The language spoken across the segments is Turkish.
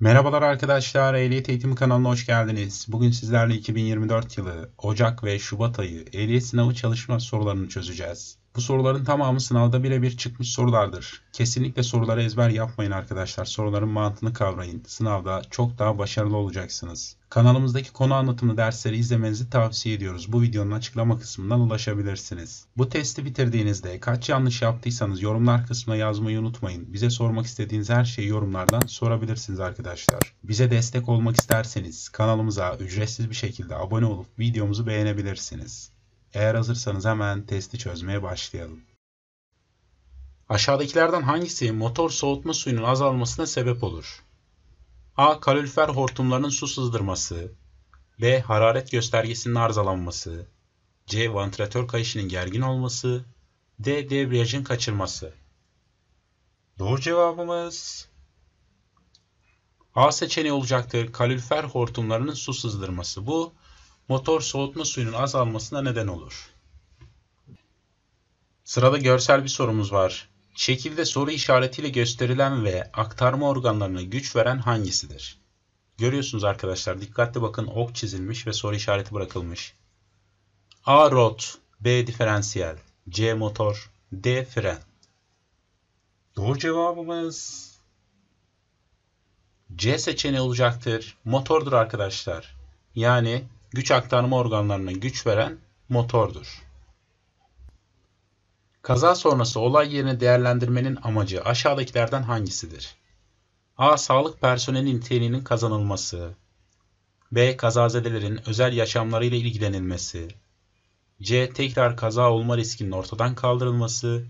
Merhabalar arkadaşlar, Ehliyet Eğitimi kanalına hoş geldiniz. Bugün sizlerle 2024 yılı Ocak ve Şubat ayı ehliyet sınavı çalışma sorularını çözeceğiz. Bu soruların tamamı sınavda birebir çıkmış sorulardır. Kesinlikle soruları ezber yapmayın arkadaşlar. Soruların mantığını kavrayın. Sınavda çok daha başarılı olacaksınız. Kanalımızdaki konu anlatımı dersleri izlemenizi tavsiye ediyoruz. Bu videonun açıklama kısmından ulaşabilirsiniz. Bu testi bitirdiğinizde kaç yanlış yaptıysanız yorumlar kısmına yazmayı unutmayın. Bize sormak istediğiniz her şeyi yorumlardan sorabilirsiniz arkadaşlar. Bize destek olmak isterseniz kanalımıza ücretsiz bir şekilde abone olup videomuzu beğenebilirsiniz. Eğer hazırsanız hemen testi çözmeye başlayalım. Aşağıdakilerden hangisi motor soğutma suyunun azalmasına sebep olur? A. Kalorifer hortumlarının su sızdırması. B. Hararet göstergesinin arızalanması. C. Vantilatör kayışının gergin olması. D. Debriyajın kaçırması. Doğru cevabımız A seçeneği olacaktır. Kalorifer hortumlarının su sızdırması. Bu motor soğutma suyunun azalmasına neden olur. Sırada görsel bir sorumuz var. Şekilde soru işaretiyle gösterilen ve aktarma organlarına güç veren hangisidir? Görüyorsunuz arkadaşlar dikkatli bakın ok çizilmiş ve soru işareti bırakılmış. A rot, B diferansiyel, C motor, D fren. Doğru cevabımız C seçeneği olacaktır. Motordur arkadaşlar. Yani güç aktarma organlarına güç veren motordur. Kaza sonrası olay yerini değerlendirmenin amacı aşağıdakilerden hangisidir? A. Sağlık personeli niteliğinin kazanılması. B. Kazazedelerin özel yaşamlarıyla ilgilenilmesi. C. Tekrar kaza olma riskinin ortadan kaldırılması.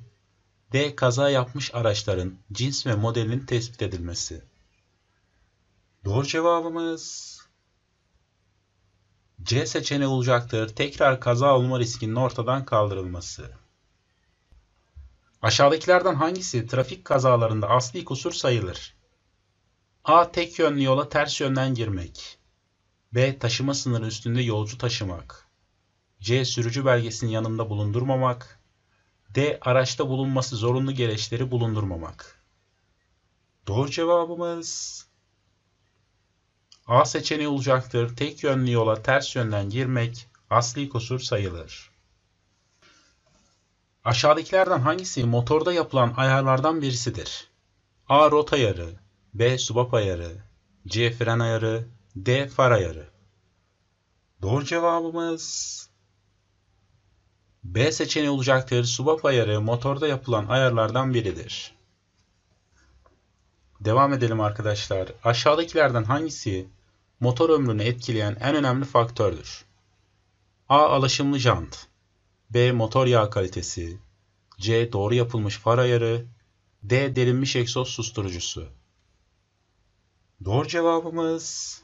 D. Kaza yapmış araçların cins ve modelinin tespit edilmesi. Doğru cevabımız C seçeneği olacaktır. Tekrar kaza olma riskinin ortadan kaldırılması. Aşağıdakilerden hangisi trafik kazalarında asli kusur sayılır? A. Tek yönlü yola ters yönden girmek. B. Taşıma sınırı üstünde yolcu taşımak. C. Sürücü belgesini yanında bulundurmamak. D. Araçta bulunması zorunlu gereçleri bulundurmamak. Doğru cevabımız A seçeneği olacaktır. Tek yönlü yola ters yönden girmek asli kusur sayılır. Aşağıdakilerden hangisi motorda yapılan ayarlardan birisidir? A. Rot ayarı B. Subap ayarı C. Fren ayarı D. Far ayarı Doğru cevabımız B seçeneği olacaktır. Subap ayarı motorda yapılan ayarlardan biridir. Devam edelim arkadaşlar. Aşağıdakilerden hangisi motor ömrünü etkileyen en önemli faktördür. A. Alaşımlı jant B. Motor yağ kalitesi C. Doğru yapılmış far ayarı D. Delinmiş egzoz susturucusu Doğru cevabımız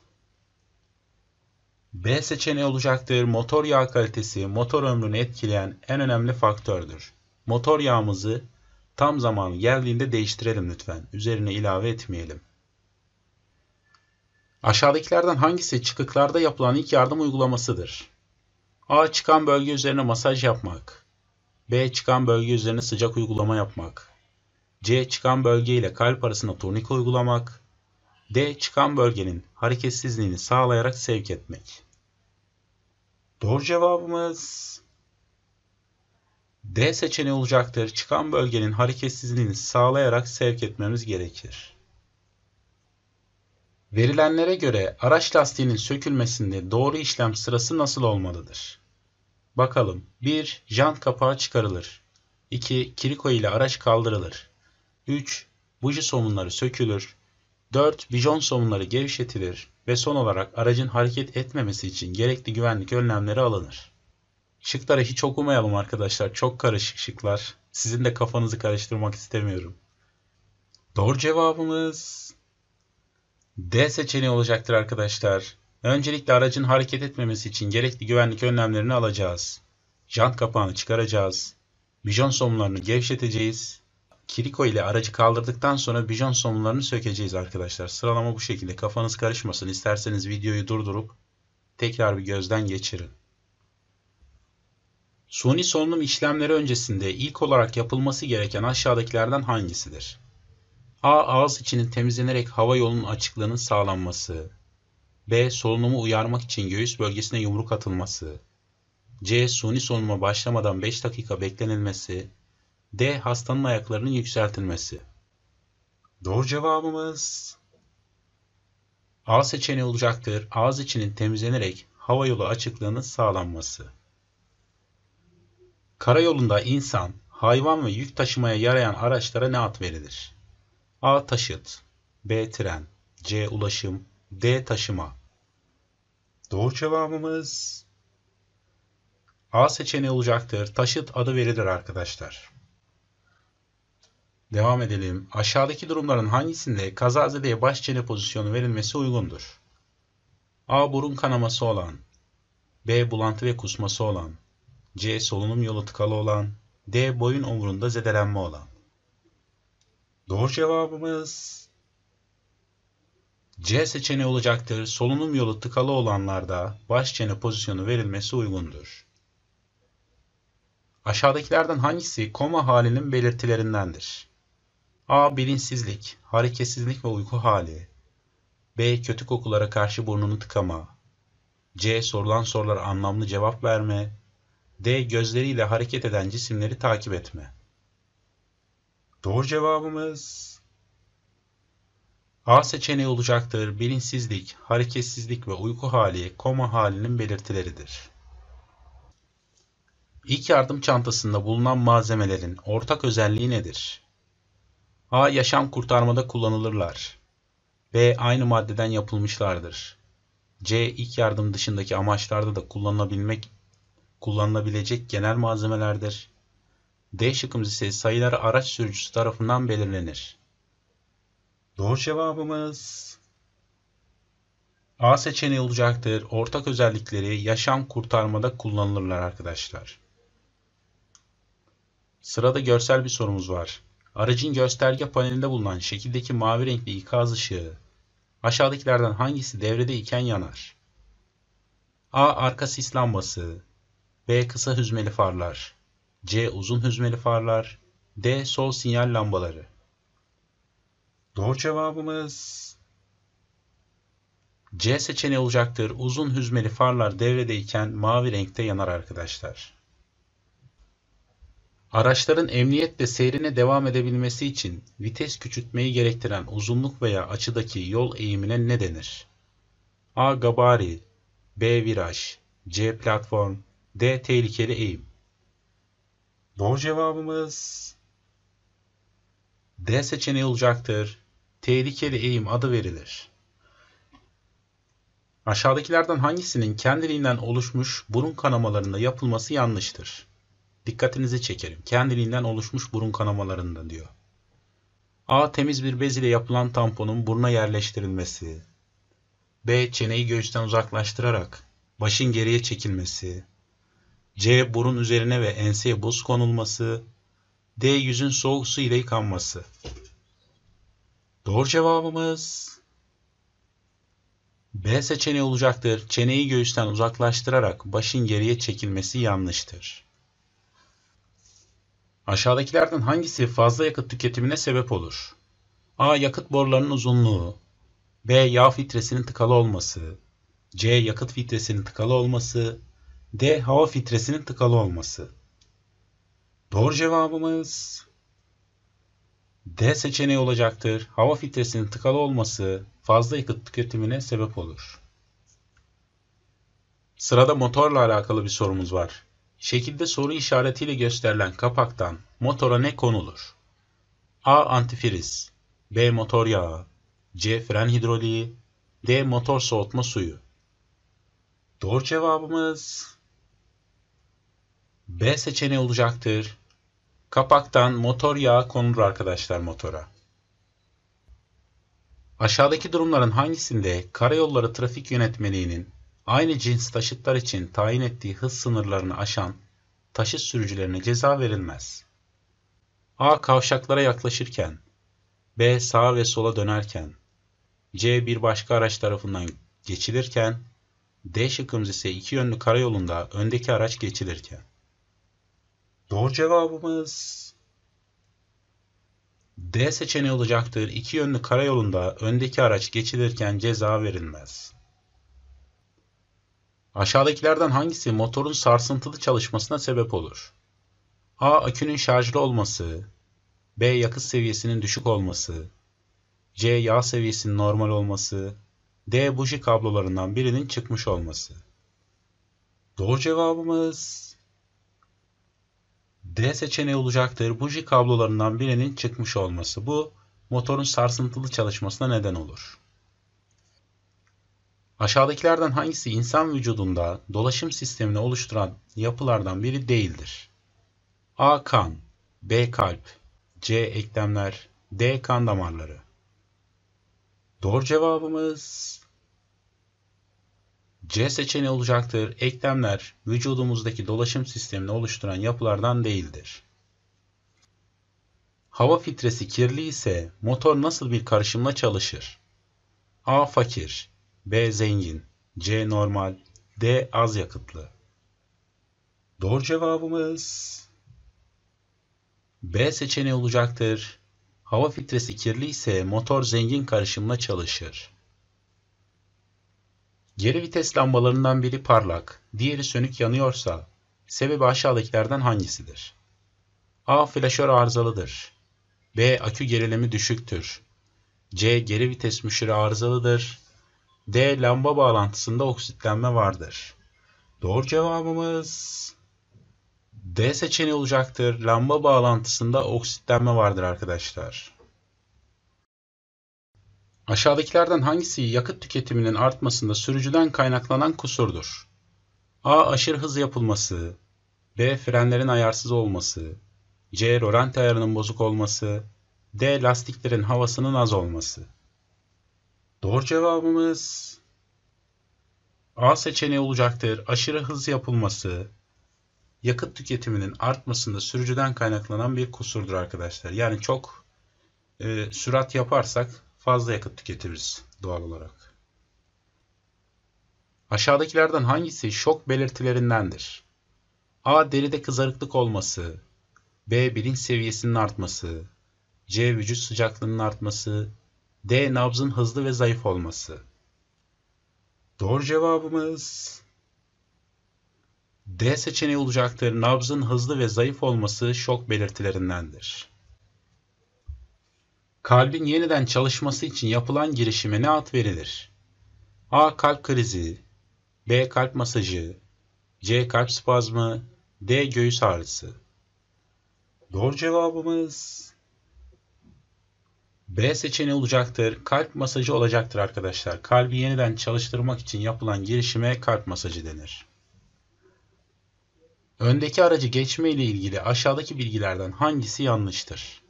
B seçeneği olacaktır. Motor yağ kalitesi motor ömrünü etkileyen en önemli faktördür. Motor yağımızı tam zamanı geldiğinde değiştirelim lütfen. Üzerine ilave etmeyelim. Aşağıdakilerden hangisi çıkıklarda yapılan ilk yardım uygulamasıdır? A. Çıkan bölge üzerine masaj yapmak. B. Çıkan bölge üzerine sıcak uygulama yapmak. C. Çıkan bölge ile kalp arasında turnike uygulamak. D. Çıkan bölgenin hareketsizliğini sağlayarak sevk etmek. Doğru cevabımız D seçeneği olacaktır. Çıkan bölgenin hareketsizliğini sağlayarak sevk etmemiz gerekir. Verilenlere göre araç lastiğinin sökülmesinde doğru işlem sırası nasıl olmalıdır? Bakalım. 1. Jant kapağı çıkarılır. 2. Kiriko ile araç kaldırılır. 3. Buji somunları sökülür. 4. Bijon somunları gevşetilir ve son olarak aracın hareket etmemesi için gerekli güvenlik önlemleri alınır. Şıkları hiç okumayalım arkadaşlar. Çok karışık şıklar. Sizin de kafanızı karıştırmak istemiyorum. Doğru cevabımız D seçeneği olacaktır arkadaşlar. Öncelikle aracın hareket etmemesi için gerekli güvenlik önlemlerini alacağız. Jant kapağını çıkaracağız. Bijon somunlarını gevşeteceğiz. Kiriko ile aracı kaldırdıktan sonra bijon somunlarını sökeceğiz arkadaşlar. Sıralama bu şekilde. Kafanız karışmasın. İsterseniz videoyu durdurup tekrar bir gözden geçirin. Suni solunum işlemleri öncesinde ilk olarak yapılması gereken aşağıdakilerden hangisidir? A. Ağız içinin temizlenerek hava yolunun açıklığının sağlanması. B. Solunumu uyarmak için göğüs bölgesine yumruk atılması. C. Suni solunuma başlamadan 5 dakika beklenilmesi. D. Hastanın ayaklarının yükseltilmesi. Doğru cevabımız A seçeneği olacaktır. Ağız içinin temizlenerek hava yolu açıklığının sağlanması. Karayolunda insan, hayvan ve yük taşımaya yarayan araçlara ne ad verilir? A. Taşıt B. Tren C. Ulaşım D. Taşıma Doğru cevabımız A seçeneği olacaktır. Taşıt adı verilir arkadaşlar. Devam edelim. Aşağıdaki durumların hangisinde kazazedeye baş çene pozisyonu verilmesi uygundur? A. Burun kanaması olan B. Bulantı ve kusması olan C. Solunum yolu tıkalı olan D. Boyun omurunda zedelenme olan Doğru cevabımız C seçeneği olacaktır. Solunum yolu tıkalı olanlarda baş çene pozisyonu verilmesi uygundur. Aşağıdakilerden hangisi koma halinin belirtilerindendir? A. Bilinçsizlik, hareketsizlik ve uyku hali. B. Kötü kokulara karşı burnunu tıkama. C. Sorulan sorulara anlamlı cevap verme. D. Gözleriyle hareket eden cisimleri takip etme. Doğru cevabımız A seçeneği olacaktır. Bilinçsizlik, hareketsizlik ve uyku hali koma halinin belirtileridir. İlk yardım çantasında bulunan malzemelerin ortak özelliği nedir? A. Yaşam kurtarmada kullanılırlar. B. Aynı maddeden yapılmışlardır. C. İlk yardım dışındaki amaçlarda da kullanılabilmek kullanılabilecek genel malzemelerdir. D şıkkımız ise sayıları araç sürücüsü tarafından belirlenir. Doğru cevabımız A seçeneği olacaktır. Ortak özellikleri yaşam kurtarmada kullanılırlar arkadaşlar. Sırada görsel bir sorumuz var. Aracın gösterge panelinde bulunan şekildeki mavi renkli ikaz ışığı aşağıdakilerden hangisi devrede iken yanar? A. Arka sis lambası B. Kısa hüzmeli farlar C. Uzun hüzmeli farlar. D. Sol sinyal lambaları. Doğru cevabımız C seçeneği olacaktır. Uzun hüzmeli farlar devredeyken mavi renkte yanar arkadaşlar. Araçların emniyetle seyrine devam edebilmesi için vites küçültmeyi gerektiren uzunluk veya açıdaki yol eğimine ne denir? A. Gabari B. Viraj C. Platform D. Tehlikeli eğim Doğru cevabımız D seçeneği olacaktır. Tehlikeli eğim adı verilir. Aşağıdakilerden hangisinin kendiliğinden oluşmuş burun kanamalarında yapılması yanlıştır? Dikkatinizi çekerim. Kendiliğinden oluşmuş burun kanamalarında diyor. A. Temiz bir bez ile yapılan tamponun buruna yerleştirilmesi. B. Çeneyi göğüsten uzaklaştırarak başın geriye çekilmesi. C. Burun üzerine ve enseye buz konulması. D. Yüzün soğuk su ile yıkanması. Doğru cevabımız B seçeneği olacaktır. Çeneyi göğüsten uzaklaştırarak başın geriye çekilmesi yanlıştır. Aşağıdakilerden hangisi fazla yakıt tüketimine sebep olur? A. Yakıt borularının uzunluğu. B. Yağ filtresinin tıkalı olması. C. Yakıt filtresinin tıkalı olması. D. Hava filtresinin tıkalı olması. Doğru cevabımız D seçeneği olacaktır. Hava filtresinin tıkalı olması fazla yakıt tüketimine sebep olur. Sırada motorla alakalı bir sorumuz var. Şekilde soru işaretiyle gösterilen kapaktan motora ne konulur? A. Antifriz B. Motor yağı C. Fren hidroliği D. Motor soğutma suyu Doğru cevabımız B seçeneği olacaktır. Kapaktan motor yağı konur arkadaşlar motora. Aşağıdaki durumların hangisinde karayolları trafik yönetmeliğinin aynı cins taşıtlar için tayin ettiği hız sınırlarını aşan taşıt sürücülerine ceza verilmez? A. Kavşaklara yaklaşırken B. Sağa ve sola dönerken C. Bir başka araç tarafından geçilirken D şıkkımız ise iki yönlü karayolunda öndeki araç geçilirken. Doğru cevabımız D seçeneği olacaktır. İki yönlü karayolunda öndeki araç geçilirken ceza verilmez. Aşağıdakilerden hangisi motorun sarsıntılı çalışmasına sebep olur? A. Akünün şarjlı olması B. Yakıt seviyesinin düşük olması C. Yağ seviyesinin normal olması D. Buji kablolarından birinin çıkmış olması Doğru cevabımız D seçeneği olacaktır. Buji kablolarından birinin çıkmış olması. Bu motorun sarsıntılı çalışmasına neden olur. Aşağıdakilerden hangisi insan vücudunda dolaşım sistemini oluşturan yapılardan biri değildir? A. Kan B. Kalp C. Eklemler D. Kan damarları Doğru cevabımız C seçeneği olacaktır. Eklemler vücudumuzdaki dolaşım sistemini oluşturan yapılardan değildir. Hava filtresi kirli ise motor nasıl bir karışımla çalışır? A. Fakir B. Zengin C. Normal D. Az yakıtlı Doğru cevabımız B seçeneği olacaktır. Hava filtresi kirli ise motor zengin karışımla çalışır. Geri vites lambalarından biri parlak, diğeri sönük yanıyorsa sebebi aşağıdakilerden hangisidir? A. Flaşör arızalıdır. B. Akü gerilimi düşüktür. C. Geri vites müşürü arızalıdır. D. Lamba bağlantısında oksitlenme vardır. Doğru cevabımız D seçeneği olacaktır. Lamba bağlantısında oksitlenme vardır arkadaşlar. Aşağıdakilerden hangisi yakıt tüketiminin artmasında sürücüden kaynaklanan kusurdur? A. Aşırı hız yapılması B. Frenlerin ayarsız olması C. Rölant ayarının bozuk olması D. Lastiklerin havasının az olması Doğru cevabımız A seçeneği olacaktır. Aşırı hız yapılması yakıt tüketiminin artmasında sürücüden kaynaklanan bir kusurdur arkadaşlar. Yani çok e, sürat yaparsak fazla yakıt tüketiriz doğal olarak. Aşağıdakilerden hangisi şok belirtilerindendir? A. Deride kızarıklık olması, B. Bilinç seviyesinin artması, C. Vücut sıcaklığının artması, D. Nabzın hızlı ve zayıf olması. Doğru cevabımız D seçeneği olacaktır. Nabzın hızlı ve zayıf olması şok belirtilerindendir. Kalbin yeniden çalışması için yapılan girişime ne ad verilir? A. Kalp krizi B. Kalp masajı C. Kalp spazmı D. Göğüs ağrısı Doğru cevabımız B seçeneği olacaktır. Kalp masajı olacaktır arkadaşlar. Kalbi yeniden çalıştırmak için yapılan girişime kalp masajı denir. Öndeki aracı geçme ile ilgili aşağıdaki bilgilerden hangisi yanlıştır?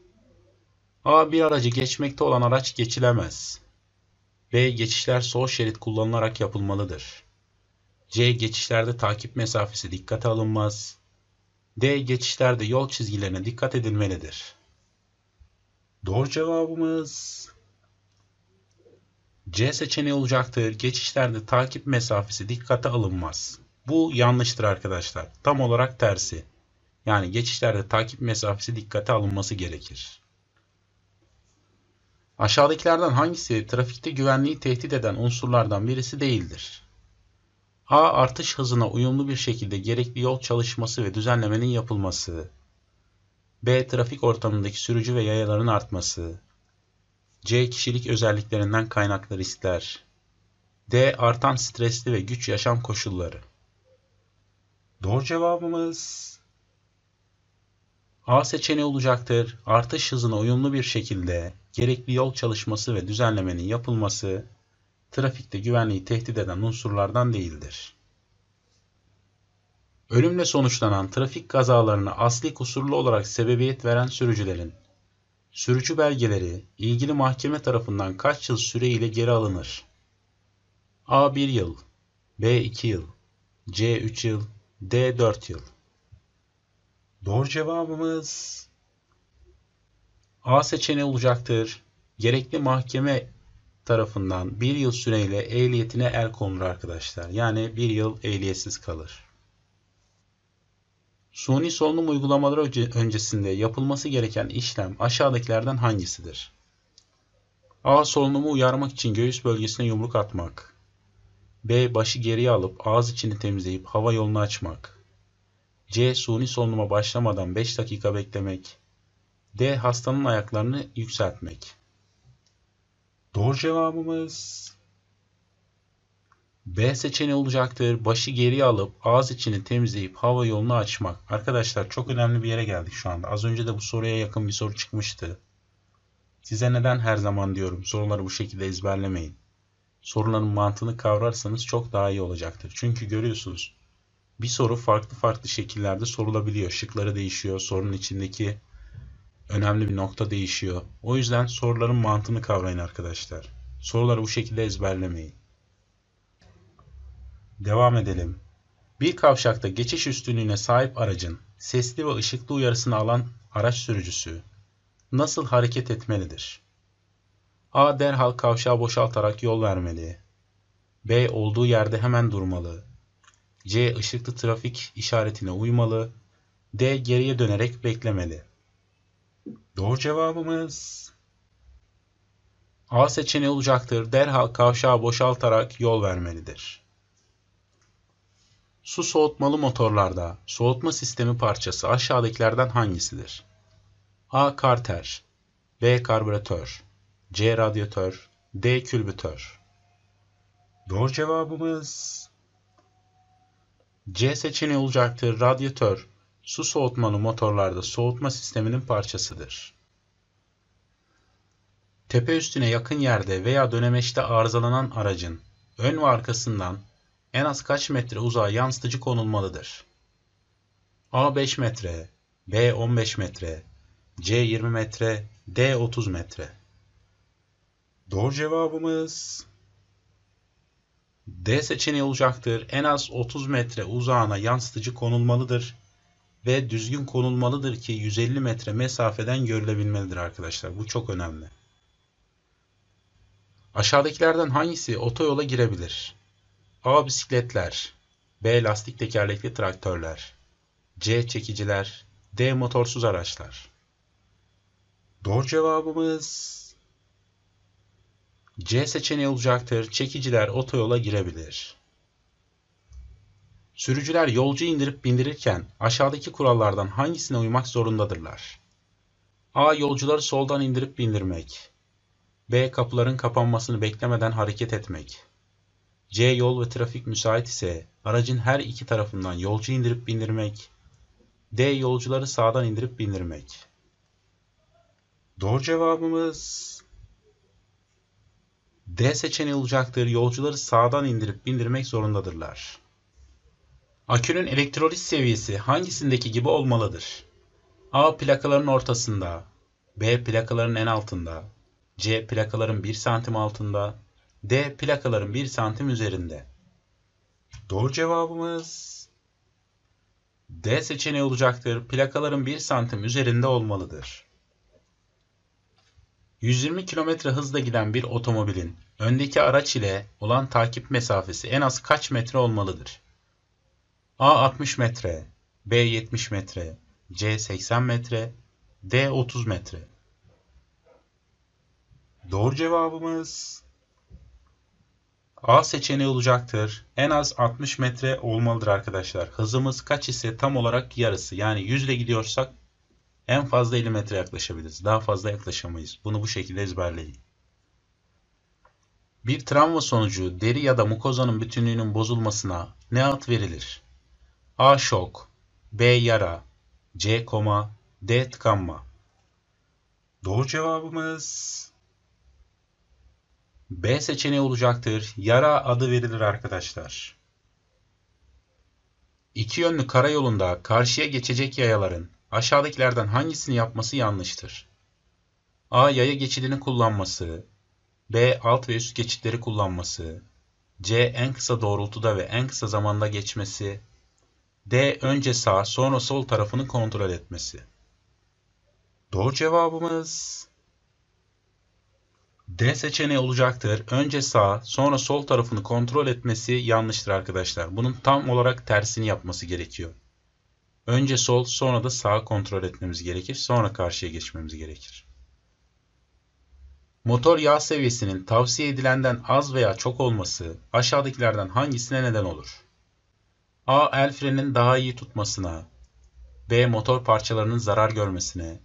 A. Bir aracı geçmekte olan araç geçilemez. B. Geçişler sol şerit kullanılarak yapılmalıdır. C. Geçişlerde takip mesafesi dikkate alınmaz. D. Geçişlerde yol çizgilerine dikkat edilmelidir. Doğru cevabımız C seçeneği olacaktır. Geçişlerde takip mesafesi dikkate alınmaz. Bu yanlıştır arkadaşlar. Tam olarak tersi. Yani geçişlerde takip mesafesi dikkate alınması gerekir. Aşağıdakilerden hangisi trafikte güvenliği tehdit eden unsurlardan birisi değildir? A. Artış hızına uyumlu bir şekilde gerekli yol çalışması ve düzenlemenin yapılması. B. Trafik ortamındaki sürücü ve yayaların artması. C. Kişilik özelliklerinden kaynaklı riskler. D. Artan stresli ve güç yaşam koşulları. Doğru cevabımız A seçeneği olacaktır. Artış hızına uyumlu bir şekilde gerekli yol çalışması ve düzenlemenin yapılması trafikte güvenliği tehdit eden unsurlardan değildir. Ölümle sonuçlanan trafik kazalarına asli kusurlu olarak sebebiyet veren sürücülerin sürücü belgeleri ilgili mahkeme tarafından kaç yıl süreyle geri alınır? A 1 yıl, B 2 yıl, C 3 yıl, D 4 yıl. Doğru cevabımız A seçeneği olacaktır. Gerekli mahkeme tarafından bir yıl süreyle ehliyetine el konur arkadaşlar. Yani bir yıl ehliyetsiz kalır. Suni solunum uygulamaları öncesinde yapılması gereken işlem aşağıdakilerden hangisidir? A. Solunumu uyarmak için göğüs bölgesine yumruk atmak. B. Başı geriye alıp ağız içini temizleyip hava yolunu açmak. C. Suni solunuma başlamadan 5 dakika beklemek. D. Hastanın ayaklarını yükseltmek. Doğru cevabımız B seçeneği olacaktır. Başı geriye alıp ağız içini temizleyip hava yolunu açmak. Arkadaşlar çok önemli bir yere geldik şu anda. Az önce de bu soruya yakın bir soru çıkmıştı. Size neden her zaman diyorum soruları bu şekilde ezberlemeyin. Soruların mantığını kavrarsanız çok daha iyi olacaktır. Çünkü görüyorsunuz bir soru farklı farklı şekillerde sorulabiliyor. Şıkları değişiyor. Sorunun içindeki önemli bir nokta değişiyor. O yüzden soruların mantığını kavrayın arkadaşlar. Soruları bu şekilde ezberlemeyin. Devam edelim. Bir kavşakta geçiş üstünlüğüne sahip aracın sesli ve ışıklı uyarısını alan araç sürücüsü nasıl hareket etmelidir? A. Derhal kavşağı boşaltarak yol vermeli. B. Olduğu yerde hemen durmalı. C. Işıklı trafik işaretine uymalı. D. Geriye dönerek beklemeli. Doğru cevabımız A seçeneği olacaktır. Derhal kavşağı boşaltarak yol vermelidir. Su soğutmalı motorlarda soğutma sistemi parçası aşağıdakilerden hangisidir? A. Karter B. Karbüratör C. Radyatör D. Külbütör Doğru cevabımız C seçeneği olacaktır. Radyatör Su soğutmalı motorlarda soğutma sisteminin parçasıdır. Tepe üstüne yakın yerde veya dönemeçte arızalanan aracın ön ve arkasından en az kaç metre uzağa yansıtıcı konulmalıdır? A 5 metre, B 15 metre, C 20 metre, D 30 metre. Doğru cevabımız D seçeneği olacaktır. En az 30 metre uzağına yansıtıcı konulmalıdır ve düzgün konulmalıdır ki 150 metre mesafeden görülebilmelidir arkadaşlar. Bu çok önemli. Aşağıdakilerden hangisi otoyola girebilir? A. Bisikletler B. Lastik tekerlekli traktörler C. Çekiciler D. Motorsuz araçlar Doğru cevabımız C seçeneği olacaktır. Çekiciler otoyola girebilir. Sürücüler yolcu indirip bindirirken aşağıdaki kurallardan hangisine uymak zorundadırlar? A. Yolcuları soldan indirip bindirmek. B. Kapıların kapanmasını beklemeden hareket etmek. C. Yol ve trafik müsait ise aracın her iki tarafından yolcu indirip bindirmek. D. Yolcuları sağdan indirip bindirmek. Doğru cevabımız D seçeneği olacaktır. Yolcuları sağdan indirip bindirmek zorundadırlar. Akünün elektrolit seviyesi hangisindeki gibi olmalıdır? A plakaların ortasında, B plakaların en altında, C plakaların 1 santim altında, D plakaların 1 santim üzerinde. Doğru cevabımız D seçeneği olacaktır. Plakaların 1 santim üzerinde olmalıdır. 120 km hızla giden bir otomobilin öndeki araç ile olan takip mesafesi en az kaç metre olmalıdır? A 60 metre, B 70 metre, C 80 metre, D 30 metre. Doğru cevabımız A seçeneği olacaktır. En az 60 metre olmalıdır arkadaşlar. Hızımız kaç ise tam olarak yarısı. Yani 100 ile gidiyorsak en fazla 50 metre yaklaşabiliriz. Daha fazla yaklaşamayız. Bunu bu şekilde ezberleyin. Bir travma sonucu deri ya da mukozanın bütünlüğünün bozulmasına ne ad verilir? A şok, B yara, C koma, D tıkanma. Doğru cevabımız B seçeneği olacaktır. Yara adı verilir arkadaşlar. İki yönlü karayolunda karşıya geçecek yayaların aşağıdakilerden hangisini yapması yanlıştır? A. Yaya geçidini kullanması B. Alt ve üst geçitleri kullanması C. En kısa doğrultuda ve en kısa zamanda geçmesi D önce sağ sonra sol tarafını kontrol etmesi. Doğru cevabımız D seçeneği olacaktır. Önce sağ sonra sol tarafını kontrol etmesi yanlıştır arkadaşlar. Bunun tam olarak tersini yapması gerekiyor. Önce sol sonra da sağ kontrol etmemiz gerekir. Sonra karşıya geçmemiz gerekir. Motor yağ seviyesinin tavsiye edilenden az veya çok olması aşağıdakilerden hangisine neden olur? A. El frenin daha iyi tutmasına. B. Motor parçalarının zarar görmesine.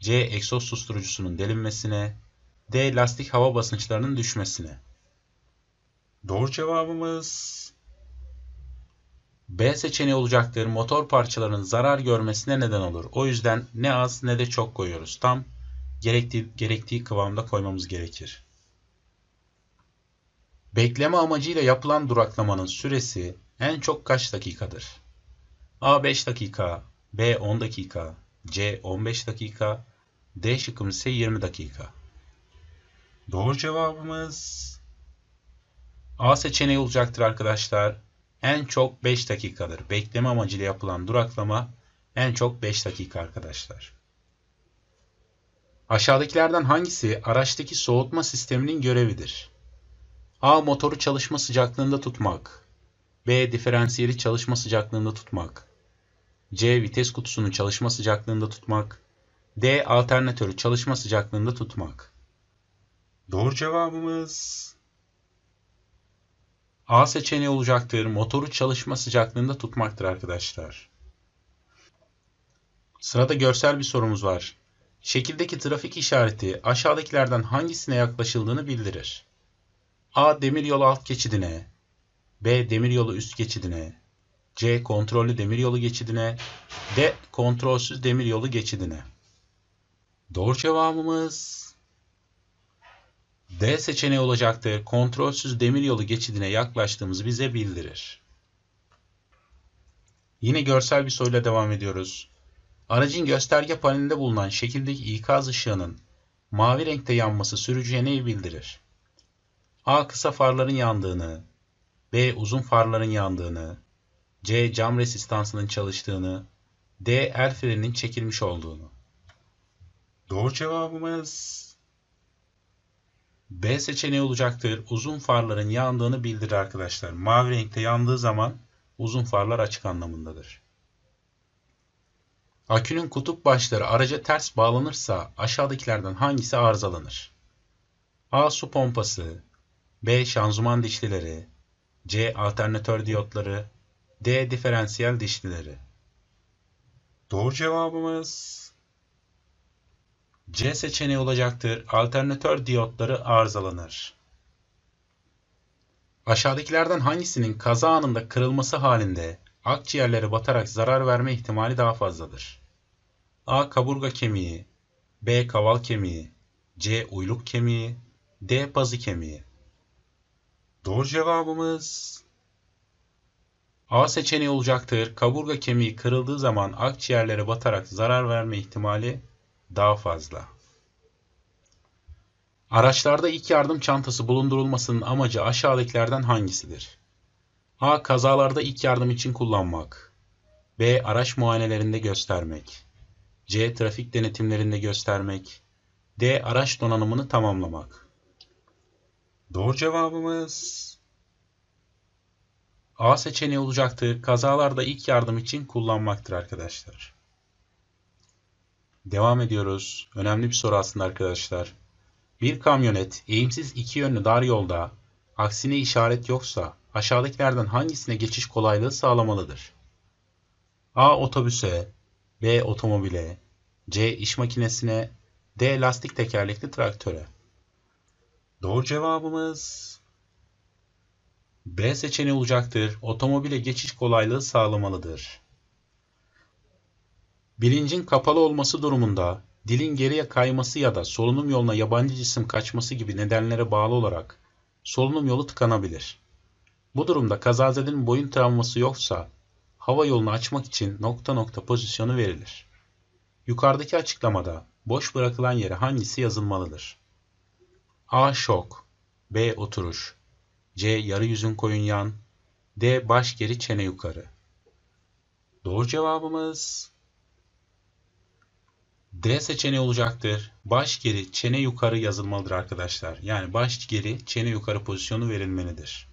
C. Egzoz susturucusunun delinmesine. D. Lastik hava basınçlarının düşmesine. Doğru cevabımız B seçeneği olacaktır. Motor parçalarının zarar görmesine neden olur. O yüzden ne az ne de çok koyuyoruz. Tam gerektiği, gerektiği kıvamda koymamız gerekir. Bekleme amacıyla yapılan duraklamanın süresi en çok kaç dakikadır? A 5 dakika, B 10 dakika, C 15 dakika, D şıkkımız ise 20 dakika. Doğru cevabımız A seçeneği olacaktır arkadaşlar. En çok 5 dakikadır. Bekleme amacıyla yapılan duraklama en çok 5 dakika arkadaşlar. Aşağıdakilerden hangisi araçtaki soğutma sisteminin görevidir? A. Motoru çalışma sıcaklığında tutmak. B. Diferansiyeli çalışma sıcaklığında tutmak. C. Vites kutusunu çalışma sıcaklığında tutmak. D. Alternatörü çalışma sıcaklığında tutmak. Doğru cevabımız A seçeneği olacaktır. Motoru çalışma sıcaklığında tutmaktır arkadaşlar. Sırada görsel bir sorumuz var. Şekildeki trafik işareti aşağıdakilerden hangisine yaklaşıldığını bildirir? A. Demiryolu alt geçidine B. Demiryolu üst geçidine. C. Kontrollü demiryolu geçidine. D. Kontrolsüz demiryolu geçidine. Doğru cevabımız D seçeneği olacaktır. Kontrolsüz demiryolu geçidine yaklaştığımız bize bildirir. Yine görsel bir soruyla devam ediyoruz. Aracın gösterge panelinde bulunan şekildeki ikaz ışığının mavi renkte yanması sürücüye neyi bildirir? A. Kısa farların yandığını, B. Uzun farların yandığını, C. Cam resistansının çalıştığını, D. El freninin çekilmiş olduğunu. Doğru cevabımız B seçeneği olacaktır. Uzun farların yandığını bildirir arkadaşlar. Mavi renkte yandığı zaman uzun farlar açık anlamındadır. Akünün kutup başları araca ters bağlanırsa aşağıdakilerden hangisi arızalanır? A. Su pompası B. Şanzuman dişlileri C. Alternatör diyotları D. Diferansiyel dişlileri Doğru cevabımız C seçeneği olacaktır. Alternatör diyotları arızalanır. Aşağıdakilerden hangisinin kaza anında kırılması halinde akciğerlere batarak zarar verme ihtimali daha fazladır? A. Kaburga kemiği B. Kaval kemiği C. Uyluk kemiği D. Pazı kemiği Doğru cevabımız A seçeneği olacaktır. Kaburga kemiği kırıldığı zaman akciğerlere batarak zarar verme ihtimali daha fazla. Araçlarda ilk yardım çantası bulundurulmasının amacı aşağıdakilerden hangisidir? A. Kazalarda ilk yardım için kullanmak. B. Araç muayenelerinde göstermek. C. Trafik denetimlerinde göstermek. D. Araç donanımını tamamlamak. Doğru cevabımız A seçeneği olacaktı. Kazalarda ilk yardım için kullanmaktır arkadaşlar. Devam ediyoruz. Önemli bir soru aslında arkadaşlar. Bir kamyonet eğimsiz iki yönlü dar yolda aksine işaret yoksa aşağıdakilerden hangisine geçiş kolaylığı sağlamalıdır? A. Otobüse B. Otomobile C. iş makinesine D. Lastik tekerlekli traktöre Doğru cevabımız B seçeneği olacaktır. Otomobile geçiş kolaylığı sağlamalıdır. Bilincin kapalı olması durumunda dilin geriye kayması ya da solunum yoluna yabancı cisim kaçması gibi nedenlere bağlı olarak solunum yolu tıkanabilir. Bu durumda kazazedenin boyun travması yoksa hava yolunu açmak için nokta nokta pozisyonu verilir. Yukarıdaki açıklamada boş bırakılan yere hangisi yazılmalıdır? A. Şok B. Oturuş C. Yarı yüzün koyun yan D. Baş geri çene yukarı Doğru cevabımız D seçeneği olacaktır. Baş geri, çene yukarı yazılmalıdır arkadaşlar. Yani baş geri, çene yukarı pozisyonu verilmelidir.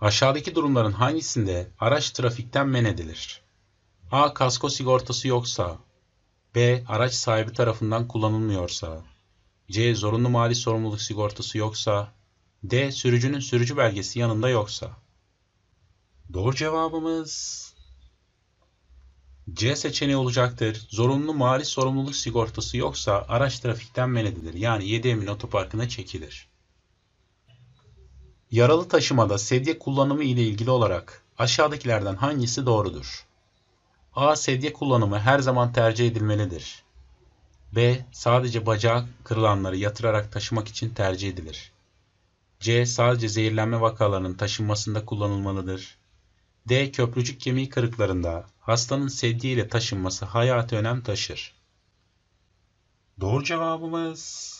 Aşağıdaki durumların hangisinde araç trafikten men edilir? A. Kasko sigortası yoksa B. Araç sahibi tarafından kullanılmıyorsa C. Zorunlu mali sorumluluk sigortası yoksa D. Sürücünün sürücü belgesi yanında yoksa Doğru cevabımız C seçeneği olacaktır. Zorunlu mali sorumluluk sigortası yoksa araç trafikten men edilir. Yani 7 Emin Otoparkı'na çekilir. Yaralı taşımada sedye kullanımı ile ilgili olarak aşağıdakilerden hangisi doğrudur? A. Sedye kullanımı her zaman tercih edilmelidir. B. Sadece bacağı kırılanları yatırarak taşımak için tercih edilir. C. Sadece zehirlenme vakalarının taşınmasında kullanılmalıdır. D. Köprücük kemiği kırıklarında hastanın sedyeyle taşınması hayati önem taşır. Doğru cevabımız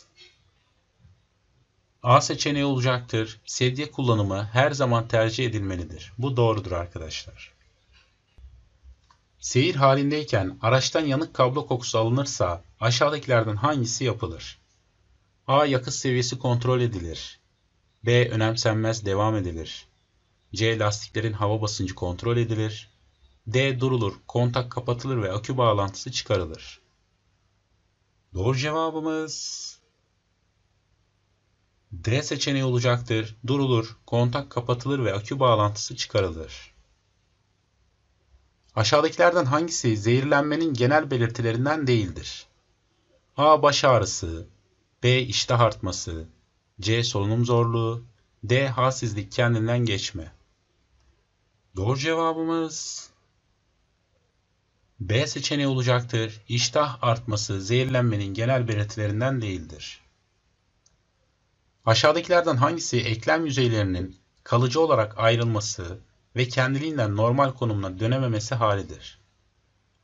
A seçeneği olacaktır. Sedye kullanımı her zaman tercih edilmelidir. Bu doğrudur arkadaşlar. Seyir halindeyken araçtan yanık kablo kokusu alınırsa aşağıdakilerden hangisi yapılır? A. Yakıt seviyesi kontrol edilir. B. Önemsenmez devam edilir. C. Lastiklerin hava basıncı kontrol edilir. D. Durulur, kontak kapatılır ve akü bağlantısı çıkarılır. Doğru cevabımız D seçeneği olacaktır. Durulur, kontak kapatılır ve akü bağlantısı çıkarılır. Aşağıdakilerden hangisi zehirlenmenin genel belirtilerinden değildir? A. Baş ağrısı B. İştah artması C. Solunum zorluğu D. Halsizlik kendinden geçme Doğru cevabımız B seçeneği olacaktır. İştah artması zehirlenmenin genel belirtilerinden değildir. Aşağıdakilerden hangisi eklem yüzeylerinin kalıcı olarak ayrılması, ve kendiliğinden normal konumuna dönememesi halidir.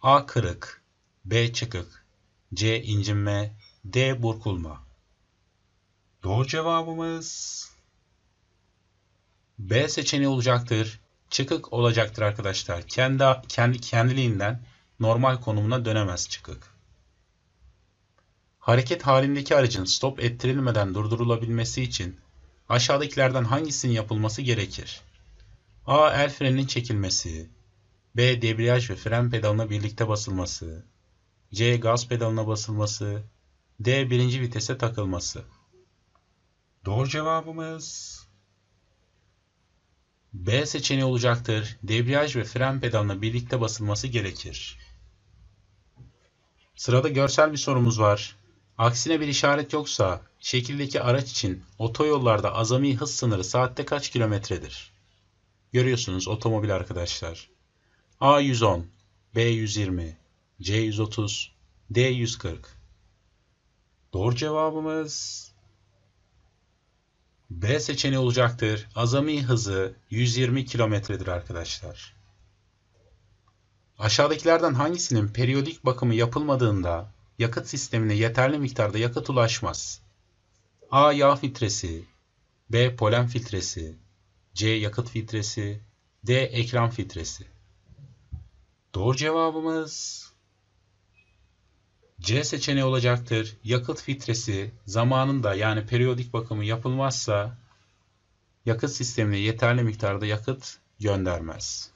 A kırık, B çıkık, C incinme, D burkulma. Doğru cevabımız B seçeneği olacaktır. Çıkık olacaktır arkadaşlar. Kendi, kendi kendiliğinden normal konumuna dönemez çıkık. Hareket halindeki aracın stop ettirilmeden durdurulabilmesi için aşağıdakilerden hangisinin yapılması gerekir? A. El freninin çekilmesi. B. Debriyaj ve fren pedalına birlikte basılması. C. Gaz pedalına basılması. D. Birinci vitese takılması. Doğru cevabımız B seçeneği olacaktır. Debriyaj ve fren pedalına birlikte basılması gerekir. Sırada görsel bir sorumuz var. Aksine bir işaret yoksa şekildeki araç için otoyollarda azami hız sınırı saatte kaç kilometredir? Görüyorsunuz otomobil arkadaşlar. A110, B120, C130, D140. Doğru cevabımız B seçeneği olacaktır. Azami hızı 120 kilometredir arkadaşlar. Aşağıdakilerden hangisinin periyodik bakımı yapılmadığında yakıt sistemine yeterli miktarda yakıt ulaşmaz? A. Yağ filtresi B. Polen filtresi C. Yakıt filtresi D. Ekran filtresi Doğru cevabımız C seçeneği olacaktır. Yakıt filtresi zamanında yani periyodik bakımı yapılmazsa yakıt sistemine yeterli miktarda yakıt göndermez.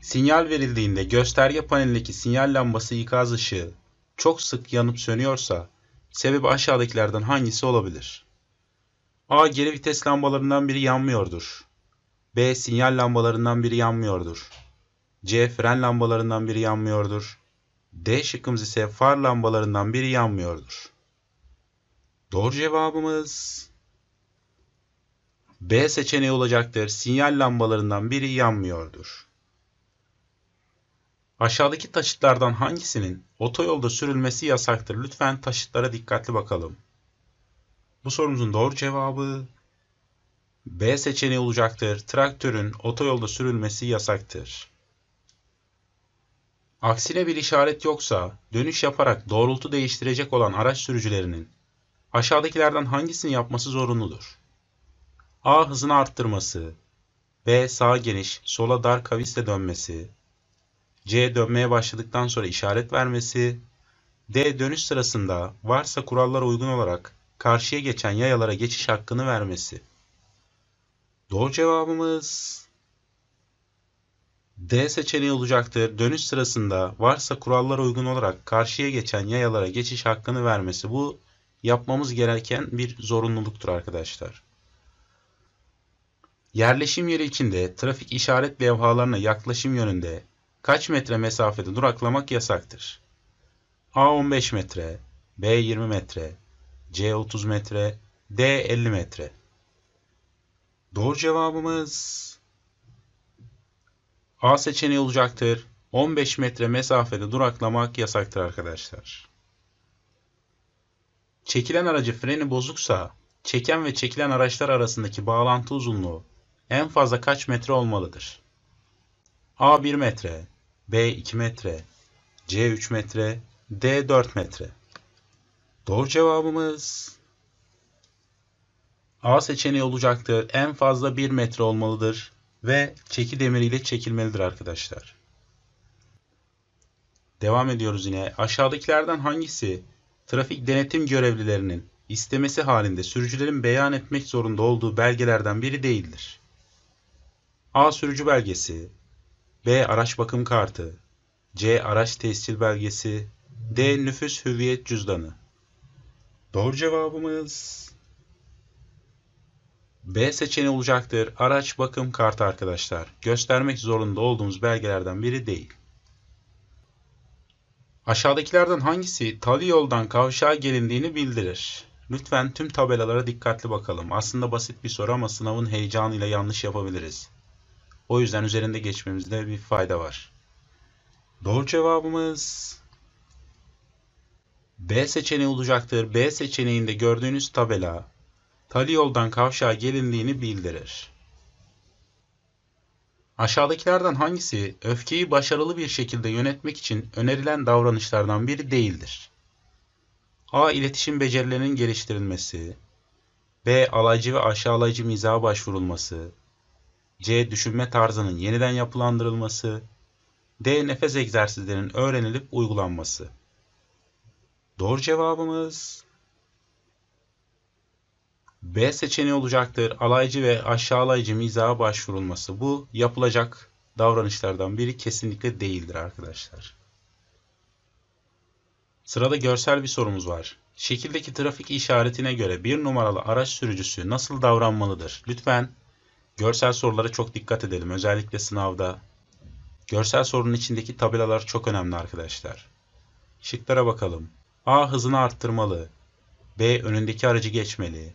Sinyal verildiğinde gösterge panelindeki sinyal lambası ikaz ışığı çok sık yanıp sönüyorsa sebebi aşağıdakilerden hangisi olabilir? A. Geri vites lambalarından biri yanmıyordur. B. Sinyal lambalarından biri yanmıyordur. C. Fren lambalarından biri yanmıyordur. D şıkkımız ise far lambalarından biri yanmıyordur. Doğru cevabımız B seçeneği olacaktır. Sinyal lambalarından biri yanmıyordur. Aşağıdaki taşıtlardan hangisinin otoyolda sürülmesi yasaktır? Lütfen taşıtlara dikkatli bakalım. Bu sorumuzun doğru cevabı B seçeneği olacaktır. Traktörün otoyolda sürülmesi yasaktır. Aksine bir işaret yoksa dönüş yaparak doğrultu değiştirecek olan araç sürücülerinin aşağıdakilerden hangisini yapması zorunludur? A. Hızını arttırması B. sağ geniş, sola dar kavisle dönmesi C. Dönmeye başladıktan sonra işaret vermesi D. Dönüş sırasında varsa kurallara uygun olarak karşıya geçen yayalara geçiş hakkını vermesi. Doğru cevabımız D seçeneği olacaktır. Dönüş sırasında varsa kurallara uygun olarak karşıya geçen yayalara geçiş hakkını vermesi. Bu yapmamız gereken bir zorunluluktur arkadaşlar. Yerleşim yeri içinde trafik işaret levhalarına yaklaşım yönünde kaç metre mesafede duraklamak yasaktır? A 15 metre, B 20 metre, C 30 metre, D 50 metre. Doğru cevabımız A seçeneği olacaktır. 15 metre mesafede duraklamak yasaktır arkadaşlar. Çekilen aracı freni bozuksa çeken ve çekilen araçlar arasındaki bağlantı uzunluğu en fazla kaç metre olmalıdır? A 1 metre, B 2 metre, C 3 metre, D 4 metre. Doğru cevabımız A seçeneği olacaktır. En fazla 1 metre olmalıdır ve çeki demiriyle çekilmelidir arkadaşlar. Devam ediyoruz yine. Aşağıdakilerden hangisi trafik denetim görevlilerinin istemesi halinde sürücülerin beyan etmek zorunda olduğu belgelerden biri değildir? A. Sürücü belgesi B. Araç bakım kartı C. Araç tescil belgesi D. Nüfus hüviyet cüzdanı Doğru cevabımız B seçeneği olacaktır. Araç bakım kartı arkadaşlar. Göstermek zorunda olduğumuz belgelerden biri değil. Aşağıdakilerden hangisi tali yoldan kavşağa gelindiğini bildirir? Lütfen tüm tabelalara dikkatli bakalım. Aslında basit bir soru ama sınavın heyecanıyla yanlış yapabiliriz. O yüzden üzerinde geçmemizde bir fayda var. Doğru cevabımız B seçeneği olacaktır. B seçeneğinde gördüğünüz tabela tali yoldan kavşağa gelindiğini bildirir. Aşağıdakilerden hangisi öfkeyi başarılı bir şekilde yönetmek için önerilen davranışlardan biri değildir? A. İletişim becerilerinin geliştirilmesi B. Alaycı ve aşağılayıcı mizaha başvurulması C. Düşünme tarzının yeniden yapılandırılması D. Nefes egzersizlerinin öğrenilip uygulanması Doğru cevabımız B seçeneği olacaktır. Alaycı ve aşağılayıcı mizaha başvurulması. Bu yapılacak davranışlardan biri kesinlikle değildir arkadaşlar. Sırada görsel bir sorumuz var. Şekildeki trafik işaretine göre bir numaralı araç sürücüsü nasıl davranmalıdır? Lütfen görsel sorulara çok dikkat edelim. Özellikle sınavda. Görsel sorunun içindeki tabelalar çok önemli arkadaşlar. Şıklara bakalım. A. Hızını arttırmalı. B. Önündeki aracı geçmeli.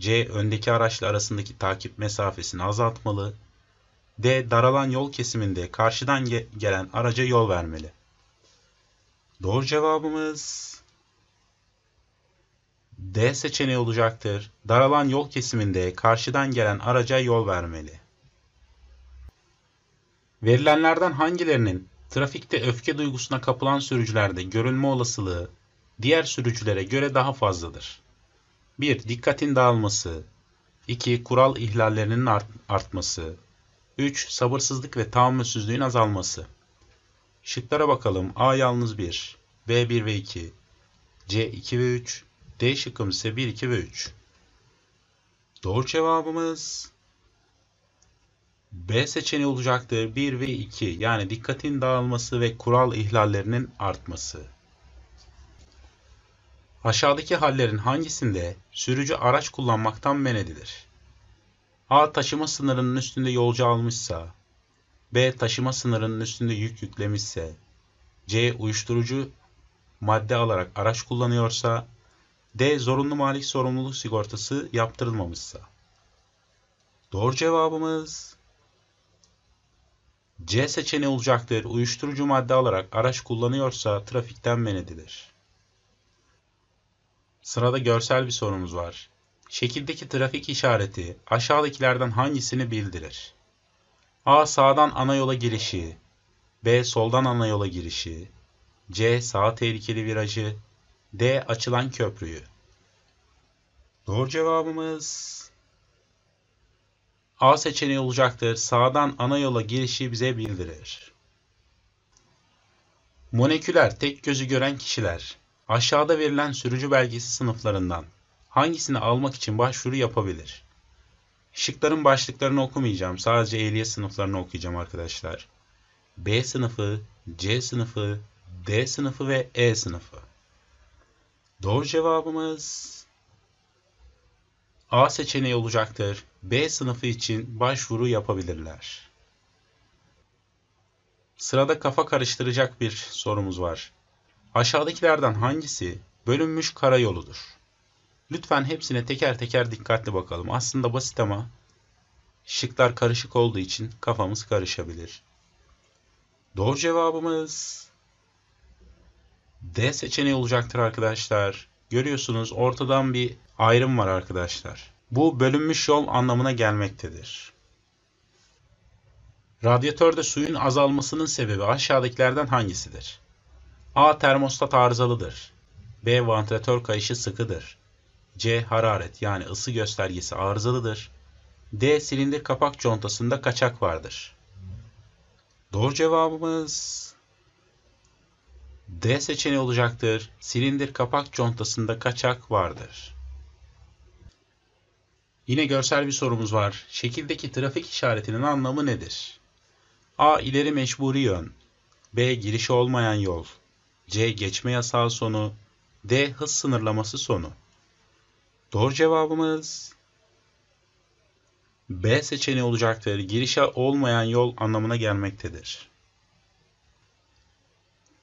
C. Öndeki araçla arasındaki takip mesafesini azaltmalı. D. Daralan yol kesiminde karşıdan ge gelen araca yol vermeli. Doğru cevabımız D seçeneği olacaktır. Daralan yol kesiminde karşıdan gelen araca yol vermeli. Verilenlerden hangilerinin trafikte öfke duygusuna kapılan sürücülerde görülme olasılığı diğer sürücülere göre daha fazladır. 1. Dikkatin dağılması 2. Kural ihlallerinin art artması 3. Sabırsızlık ve tahammülsüzlüğün azalması Şıklara bakalım. A yalnız 1, B 1 ve 2, C 2 ve 3, D şıkkım ise 1, 2 ve 3. Doğru cevabımız B seçeneği olacaktır. 1 ve 2 yani dikkatin dağılması ve kural ihlallerinin artması. Aşağıdaki hallerin hangisinde sürücü araç kullanmaktan men edilir? A. Taşıma sınırının üstünde yolcu almışsa B. Taşıma sınırının üstünde yük yüklemişse C. Uyuşturucu madde alarak araç kullanıyorsa D. Zorunlu malik sorumluluk sigortası yaptırılmamışsa Doğru cevabımız C seçeneği olacaktır. Uyuşturucu madde alarak araç kullanıyorsa trafikten men edilir. Sırada görsel bir sorumuz var. Şekildeki trafik işareti aşağıdakilerden hangisini bildirir? A. Sağdan ana yola girişi. B. Soldan ana yola girişi. C. Sağ tehlikeli virajı. D. Açılan köprüyü. Doğru cevabımız A seçeneği olacaktır. Sağdan ana yola girişi bize bildirir. Moleküler tek gözü gören kişiler Aşağıda verilen sürücü belgesi sınıflarından hangisini almak için başvuru yapabilir? Şıkların başlıklarını okumayacağım. Sadece ehliyet sınıflarını okuyacağım arkadaşlar. B sınıfı, C sınıfı, D sınıfı ve E sınıfı. Doğru cevabımız A seçeneği olacaktır. B sınıfı için başvuru yapabilirler. Sırada kafa karıştıracak bir sorumuz var. Aşağıdakilerden hangisi bölünmüş karayoludur? Lütfen hepsine teker teker dikkatli bakalım. Aslında basit ama şıklar karışık olduğu için kafamız karışabilir. Doğru cevabımız D seçeneği olacaktır arkadaşlar. Görüyorsunuz ortadan bir ayrım var arkadaşlar. Bu bölünmüş yol anlamına gelmektedir. Radyatörde suyun azalmasının sebebi aşağıdakilerden hangisidir? A. Termostat arızalıdır. B. Vantilatör kayışı sıkıdır. C. Hararet yani ısı göstergesi arızalıdır. D. Silindir kapak contasında kaçak vardır. Doğru cevabımız D seçeneği olacaktır. Silindir kapak contasında kaçak vardır. Yine görsel bir sorumuz var. Şekildeki trafik işaretinin anlamı nedir? A. İleri mecburi yön. B. Girişi olmayan yol. C. Geçme yasağı sonu. D. Hız sınırlaması sonu. Doğru cevabımız B seçeneği olacaktır. Girişe olmayan yol anlamına gelmektedir.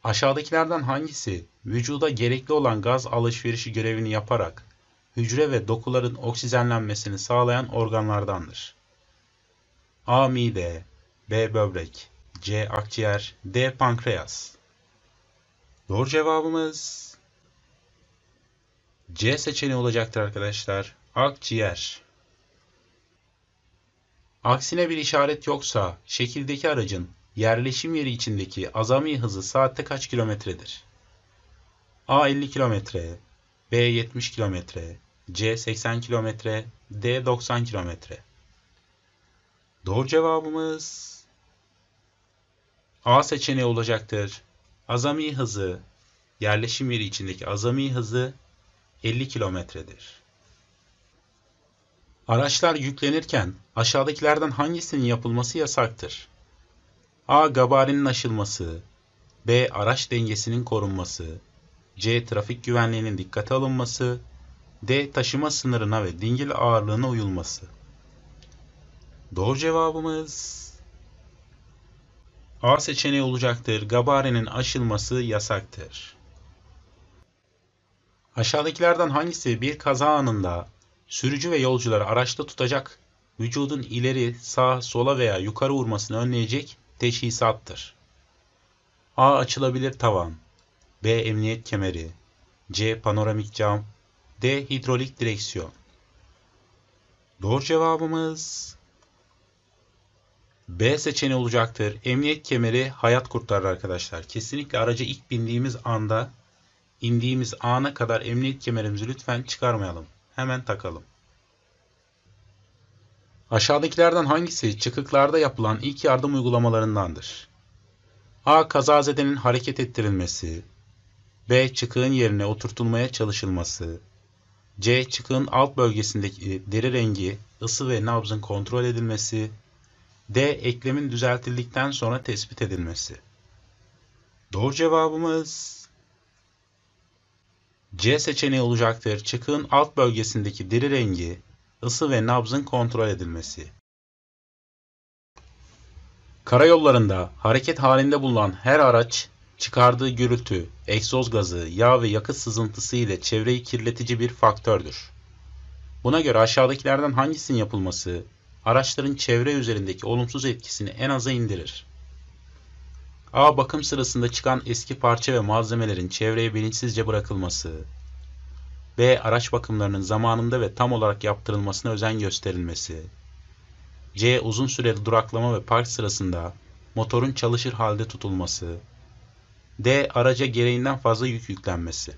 Aşağıdakilerden hangisi vücuda gerekli olan gaz alışverişi görevini yaparak hücre ve dokuların oksijenlenmesini sağlayan organlardandır? A. Mide B. Böbrek C. Akciğer D. Pankreas Doğru cevabımız C seçeneği olacaktır arkadaşlar. Akciğer. Aksine bir işaret yoksa şekildeki aracın yerleşim yeri içindeki azami hızı saatte kaç kilometredir? A 50 kilometre, B 70 kilometre, C 80 kilometre, D 90 kilometre. Doğru cevabımız A seçeneği olacaktır. Azami hızı, yerleşim yeri içindeki azami hızı 50 kilometredir. Araçlar yüklenirken aşağıdakilerden hangisinin yapılması yasaktır? A. Gabarinin aşılması B. Araç dengesinin korunması C. Trafik güvenliğinin dikkate alınması D. Taşıma sınırına ve dingil ağırlığına uyulması Doğru cevabımız A seçeneği olacaktır. Gabarenin aşılması yasaktır. Aşağıdakilerden hangisi bir kaza anında sürücü ve yolcuları araçta tutacak, vücudun ileri, sağ, sola veya yukarı vurmasını önleyecek teşhisattır? A. Açılabilir tavan B. Emniyet kemeri C. Panoramik cam D. Hidrolik direksiyon Doğru cevabımız B seçeneği olacaktır. Emniyet kemeri hayat kurtarır arkadaşlar. Kesinlikle araca ilk bindiğimiz anda indiğimiz ana kadar emniyet kemerimizi lütfen çıkarmayalım. Hemen takalım. Aşağıdakilerden hangisi çıkıklarda yapılan ilk yardım uygulamalarındandır? A. Kazazedenin hareket ettirilmesi. B. Çıkığın yerine oturtulmaya çalışılması. C. Çıkığın alt bölgesindeki deri rengi, ısı ve nabzın kontrol edilmesi. D. Eklemin düzeltildikten sonra tespit edilmesi. Doğru cevabımız C seçeneği olacaktır. Çıkığın alt bölgesindeki diri rengi, ısı ve nabzın kontrol edilmesi. Karayollarında hareket halinde bulunan her araç çıkardığı gürültü, egzoz gazı, yağ ve yakıt sızıntısı ile çevreyi kirletici bir faktördür. Buna göre aşağıdakilerden hangisinin yapılması araçların çevre üzerindeki olumsuz etkisini en aza indirir. A. Bakım sırasında çıkan eski parça ve malzemelerin çevreye bilinçsizce bırakılması. B. Araç bakımlarının zamanında ve tam olarak yaptırılmasına özen gösterilmesi. C. Uzun süreli duraklama ve park sırasında motorun çalışır halde tutulması. D. Araca gereğinden fazla yük yüklenmesi.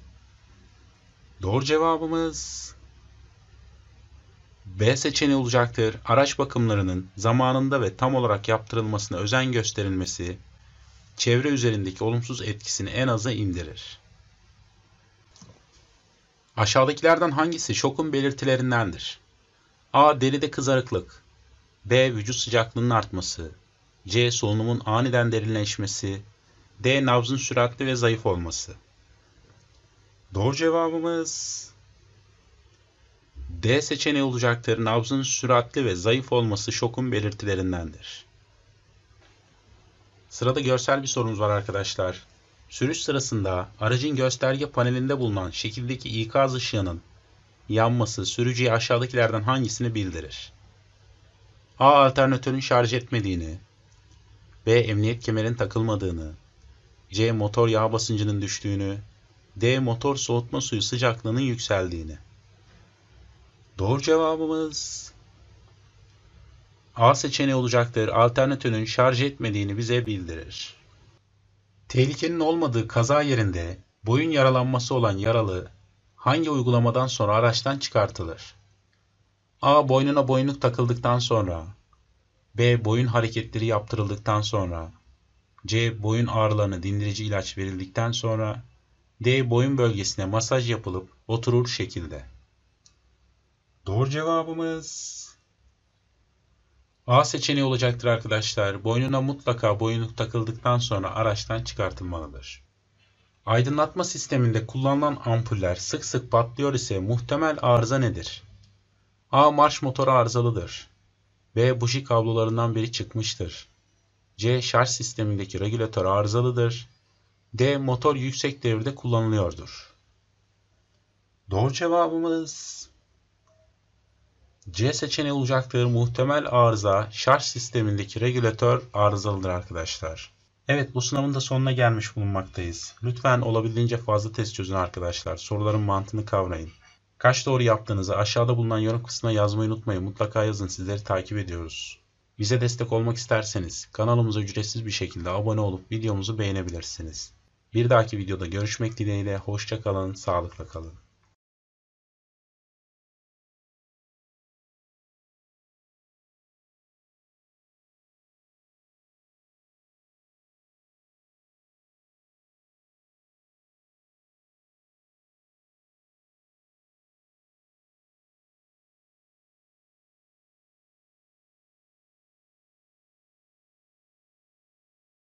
Doğru cevabımız B seçeneği olacaktır. Araç bakımlarının zamanında ve tam olarak yaptırılmasına özen gösterilmesi çevre üzerindeki olumsuz etkisini en aza indirir. Aşağıdakilerden hangisi şokun belirtilerindendir? A. Deride kızarıklık. B. Vücut sıcaklığının artması. C. Solunumun aniden derinleşmesi. D. Nabzın süratli ve zayıf olması. Doğru cevabımız D seçeneği olacaktır. Nabzın süratli ve zayıf olması şokun belirtilerindendir. Sırada görsel bir sorumuz var arkadaşlar. Sürüş sırasında aracın gösterge panelinde bulunan şekildeki ikaz ışığının yanması sürücüye aşağıdakilerden hangisini bildirir? A. Alternatörün şarj etmediğini, B. Emniyet kemerin takılmadığını, C. Motor yağ basıncının düştüğünü, D. Motor soğutma suyu sıcaklığının yükseldiğini. Doğru cevabımız A seçeneği olacaktır. Alternatörün şarj etmediğini bize bildirir. Tehlikenin olmadığı kaza yerinde boyun yaralanması olan yaralı hangi uygulamadan sonra araçtan çıkartılır? A. Boynuna boynluk takıldıktan sonra B. Boyun hareketleri yaptırıldıktan sonra C. Boyun ağrılarına dindirici ilaç verildikten sonra D. Boyun bölgesine masaj yapılıp oturur şekilde. Doğru cevabımız A seçeneği olacaktır arkadaşlar. Boynuna mutlaka boyunluk takıldıktan sonra araçtan çıkartılmalıdır. Aydınlatma sisteminde kullanılan ampuller sık sık patlıyor ise muhtemel arıza nedir? A. Marş motoru arızalıdır. B. Buji kablolarından biri çıkmıştır. C. Şarj sistemindeki regülatör arızalıdır. D. Motor yüksek devirde kullanılıyordur. Doğru cevabımız C seçeneği olacaktır. Muhtemel arıza şarj sistemindeki regülatör arızalıdır arkadaşlar. Evet bu sınavın da sonuna gelmiş bulunmaktayız. Lütfen olabildiğince fazla test çözün arkadaşlar. Soruların mantığını kavrayın. Kaç doğru yaptığınızı aşağıda bulunan yorum kısmına yazmayı unutmayın. Mutlaka yazın sizleri takip ediyoruz. Bize destek olmak isterseniz kanalımıza ücretsiz bir şekilde abone olup videomuzu beğenebilirsiniz. Bir dahaki videoda görüşmek dileğiyle hoşçakalın, sağlıkla kalın.